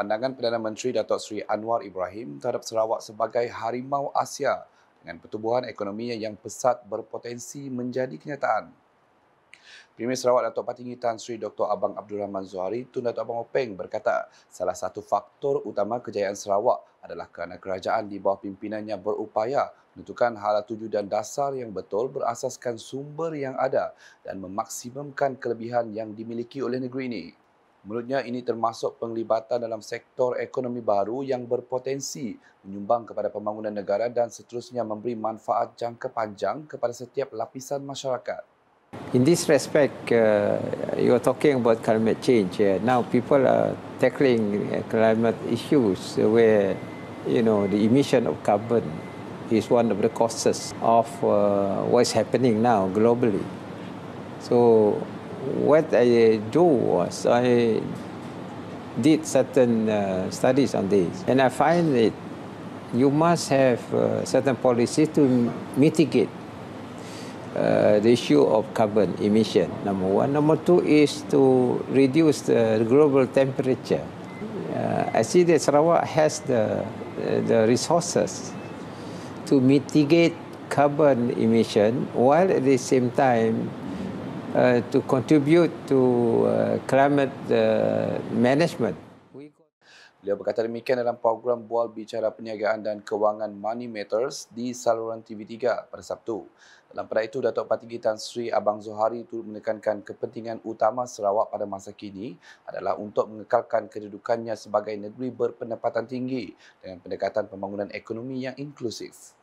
pandangan Perdana Menteri Datuk Seri Anwar Ibrahim terhadap Sarawak sebagai harimau Asia dengan pertumbuhan ekonominya yang pesat berpotensi menjadi kenyataan. Premier Sarawak Datuk Patinggi Tan Sri Dr. Abang Abdul Rahman Zuhari Tun Datuk Abang Openg berkata salah satu faktor utama kejayaan Sarawak adalah kerana kerajaan di bawah pimpinannya berupaya menentukan hala tuju dan dasar yang betul berasaskan sumber yang ada dan memaksimumkan kelebihan yang dimiliki oleh negeri ini. Menurutnya ini termasuk penglibatan dalam sektor ekonomi baru yang berpotensi menyumbang kepada pembangunan negara dan seterusnya memberi manfaat jangka panjang kepada setiap lapisan masyarakat. In this respect, uh, you are talking about climate change. Yeah. Now people are tackling uh, climate issues where you know the emission of carbon is one of the causes of uh, what's happening now globally. So what I do was I did certain uh, studies on this, and I find that you must have uh, certain policies to mitigate uh, the issue of carbon emission, number one. Number two is to reduce the global temperature. Uh, I see that Sarawak has the, uh, the resources to mitigate carbon emission while at the same time uh, to contribute to uh, climate uh, management. Beliau berkata demikian dalam program Bual Bicara Perniagaan dan Kewangan Money Matters di saluran TV3 pada Sabtu. Dalam pada itu, Datuk Patigi Tan Sri Abang Zohari turut menekankan kepentingan utama Sarawak pada masa kini adalah untuk mengekalkan kedudukannya sebagai negeri berpendapatan tinggi dengan pendekatan pembangunan ekonomi yang inklusif.